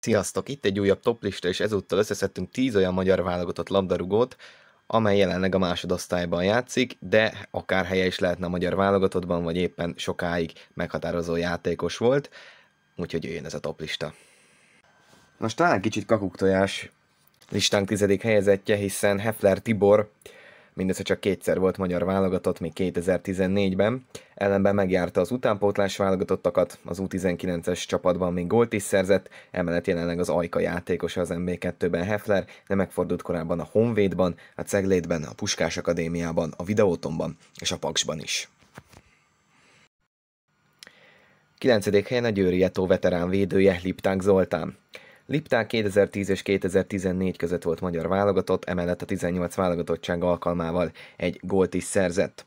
Sziasztok! Itt egy újabb toplista, és ezúttal összeszedtünk 10 olyan magyar válogatott labdarúgót, amely jelenleg a másodosztályban játszik, de akár helye is lehetne a magyar válogatottban, vagy éppen sokáig meghatározó játékos volt, úgyhogy jöjjön ez a toplista. Most talán kicsit kakuktojás listánk tizedik helyezettje, hiszen Hefler Tibor mindössze csak kétszer volt magyar válogatott még 2014-ben, ellenben megjárta az utánpótlás válogatottakat, az U19-es csapatban még gólt is szerzett, emellett jelenleg az Ajka játékosa az MB2-ben Hefler, de megfordult korábban a Honvédban, a Ceglédben, a Puskás Akadémiában, a Videótonban és a Paksban is. 9. helyen a Győri Eto veterán védője Lipták Zoltán. Lipták 2010 és 2014 között volt magyar válogatott, emellett a 18 válogatottság alkalmával egy gólt is szerzett.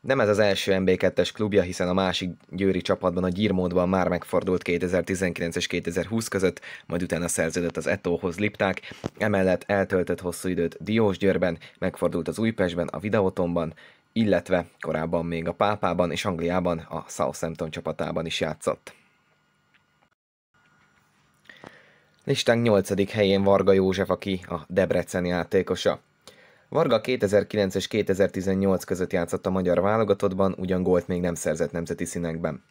Nem ez az első MB2-es klubja, hiszen a másik győri csapatban a Gyirmódban már megfordult 2019 és 2020 között, majd utána szerződött az Etóhoz Lipták, emellett eltöltött hosszú időt Diósgyőrben, megfordult az Újpestben, a Videotonban, illetve korábban még a Pápában és Angliában a Southampton csapatában is játszott. Listán 8. helyén Varga József, aki a Debrecen játékosa. Varga 2009 és 2018 között játszott a magyar válogatottban, ugyan gólt még nem szerzett nemzeti színekben.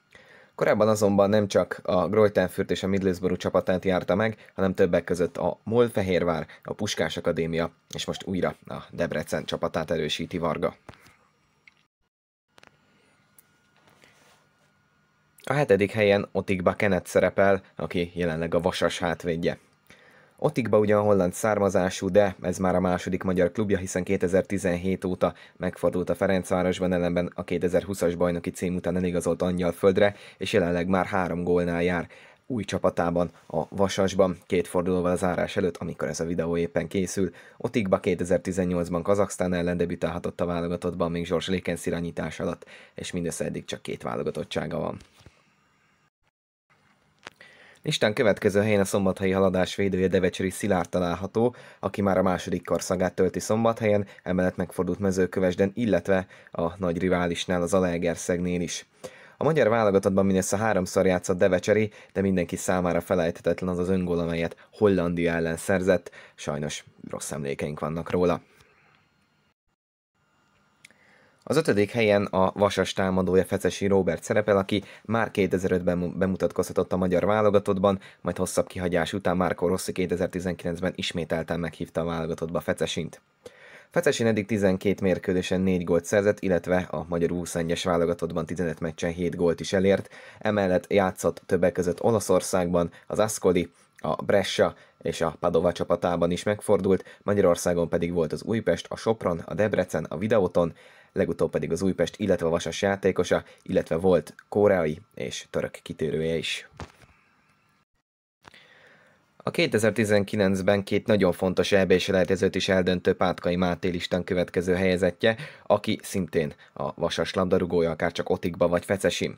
Korábban azonban nem csak a Grojtenfürt és a Midlőszború csapatát járta meg, hanem többek között a MOL Fehérvár, a Puskás Akadémia, és most újra a Debrecen csapatát erősíti Varga. A hetedik helyen Otikba Kenneth szerepel, aki jelenleg a vasas hátvédje. Otikba ugyan holland származású, de ez már a második magyar klubja, hiszen 2017 óta megfordult a Ferencvárosban ellenben a 2020-as bajnoki cím után eligazolt földre, és jelenleg már három gólnál jár új csapatában, a Vasasban, két fordulóval zárás előtt, amikor ez a videó éppen készül. Otikba 2018-ban Kazaksztán ellen debütálhatott a válogatottban még Zsors Lékensz irányítás alatt, és mindössze eddig csak két válogatottsága van. Listán következő helyen a szombathelyi haladás védője Devecseri Szilárd található, aki már a második korszagát tölti szombathelyen, emellett megfordult mezőkövesden, illetve a nagy riválisnál, az Alegerszegnél is. A magyar válogatottban mindössze háromszor játszott Devecseri, de mindenki számára felejthetetlen az az öngól, amelyet Hollandia ellen szerzett, sajnos rossz emlékeink vannak róla. Az ötödik helyen a vasas támadója Fecesi Robert szerepel, aki már 2005-ben bemutatkozhatott a magyar válogatottban, majd hosszabb kihagyás után Márko Rossi 2019-ben ismételten meghívta a válogatottba Fecesint. Fecesin eddig 12 mérkőzésen 4 gólt szerzett, illetve a magyar 21-es válogatottban 15 meccsen 7 gólt is elért, emellett játszott többek között Olaszországban, az Ascoli, a Brescia és a Padova csapatában is megfordult, Magyarországon pedig volt az Újpest, a Sopron, a Debrecen, a Videoton, legutóbb pedig az Újpest, illetve a Vasas játékosa, illetve volt koreai és török kitérője is. A 2019-ben két nagyon fontos eb és is eldöntő Pátkai Máté listán következő helyezettje, aki szintén a vasas labdarúgója, akár csak Otikba vagy Fecesi.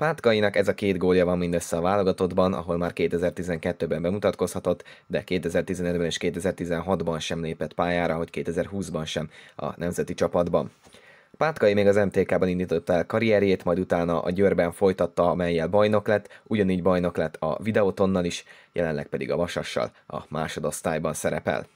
Pátkainak ez a két gólja van mindössze a válogatottban, ahol már 2012-ben bemutatkozhatott, de 2015-ben és 2016-ban sem lépett pályára, hogy 2020-ban sem a nemzeti csapatban. Pátkai még az MTK-ban indította el karrierjét, majd utána a Győrben folytatta, amelyel bajnok lett, ugyanígy bajnok lett a Videotonnal is, jelenleg pedig a Vasassal a másodosztályban szerepel.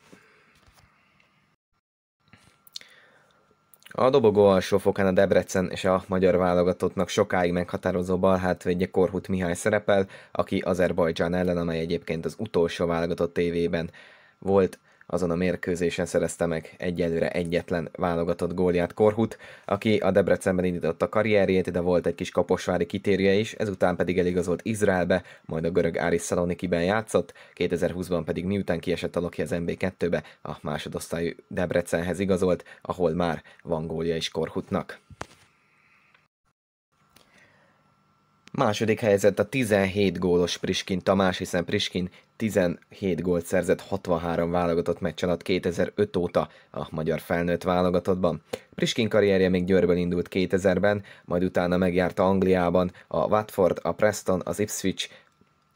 A dobogó alsó fokán a Debrecen és a magyar válogatottnak sokáig meghatározó balhátvédje Korhut Mihály szerepel, aki Azerbajdzsán ellen, amely egyébként az utolsó válogatott tévében volt azon a mérkőzésen szerezte meg egyelőre egyetlen válogatott gólját Korhut, aki a Debrecenben indította karrierjét, de volt egy kis kaposvári kitérje is, ezután pedig eligazolt Izraelbe, majd a görög Áris Szalonikiben játszott, 2020-ban pedig miután kiesett a Loki az MB2-be, a másodosztályú Debrecenhez igazolt, ahol már van gólja is Korhutnak. Második helyzet a 17 gólos Priskin Tamás, hiszen Priskin 17 gólt szerzett 63 válogatott meccs alatt 2005 óta a magyar felnőtt válogatottban. Priskin karrierje még Győrből indult 2000-ben, majd utána megjárta Angliában a Watford, a Preston, az Ipswich,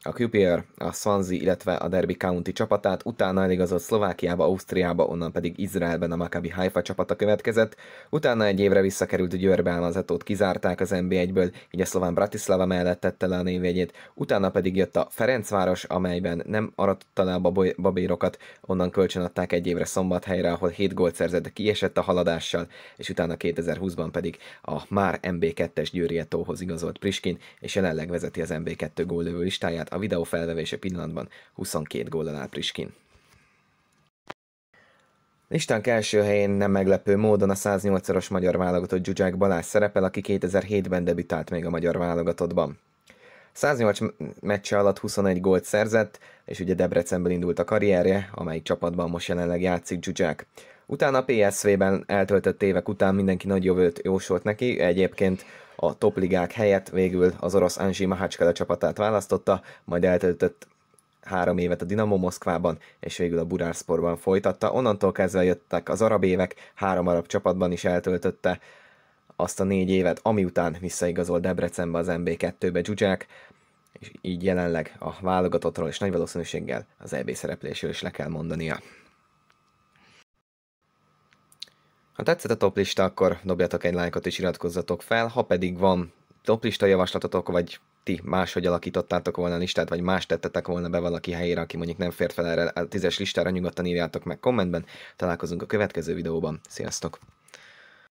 a QPR, a Swansea, illetve a Derby County csapatát, utána eligazott Szlovákiába, Ausztriába, onnan pedig Izraelben a Maccabi Haifa csapata következett, utána egy évre visszakerült Győrbe Almazetót, kizárták az NB1-ből, így a szlován Bratislava mellett tette le a névjegyét, utána pedig jött a Ferencváros, amelyben nem aratta le a babérokat, onnan kölcsönadták egy évre Szombathelyre, ahol 7 gólt szerzett, kiesett a haladással, és utána 2020-ban pedig a már MB2-es Győrietóhoz igazolt Priskin, és jelenleg vezeti az MB2 gólövő listáját, a videó felvevése pillanatban 22 góllal áll Priskin. Listánk első helyén nem meglepő módon a 108 os magyar válogatott Zsuzsák Balázs szerepel, aki 2007-ben debütált még a magyar válogatottban. 108 meccse alatt 21 gólt szerzett, és ugye Debrecenből indult a karrierje, amely csapatban most jelenleg játszik Zsuzsák. Utána a PSV-ben eltöltött évek után mindenki nagy jövőt jósolt neki, egyébként a topligák helyett végül az orosz Anzsi Mahácskele csapatát választotta, majd eltöltött három évet a Dinamo Moszkvában, és végül a Burárszporban folytatta. Onnantól kezdve jöttek az arab évek, három arab csapatban is eltöltötte azt a négy évet, ami után visszaigazolt Debrecenbe az MB2-be Zsuzsák, és így jelenleg a válogatottról és nagy valószínűséggel az EB szereplésről is le kell mondania. Ha tetszett a toplista, akkor dobjatok egy lájkot és iratkozzatok fel, ha pedig van toplista javaslatotok, vagy ti máshogy alakítottátok volna a listát, vagy más tettetek volna be valaki helyére, aki mondjuk nem fért fel erre a tízes listára, nyugodtan írjátok meg kommentben. Találkozunk a következő videóban. Sziasztok!